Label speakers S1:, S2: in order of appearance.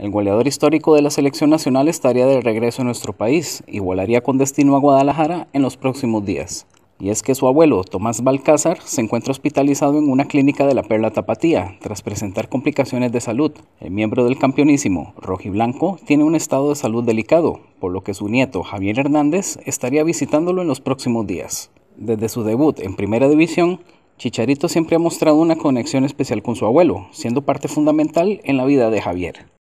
S1: El goleador histórico de la selección nacional estaría de regreso a nuestro país y volaría con destino a Guadalajara en los próximos días. Y es que su abuelo, Tomás Balcázar, se encuentra hospitalizado en una clínica de la Perla Tapatía tras presentar complicaciones de salud. El miembro del campeonísimo, Rojiblanco, tiene un estado de salud delicado, por lo que su nieto, Javier Hernández, estaría visitándolo en los próximos días. Desde su debut en Primera División, Chicharito siempre ha mostrado una conexión especial con su abuelo, siendo parte fundamental en la vida de Javier.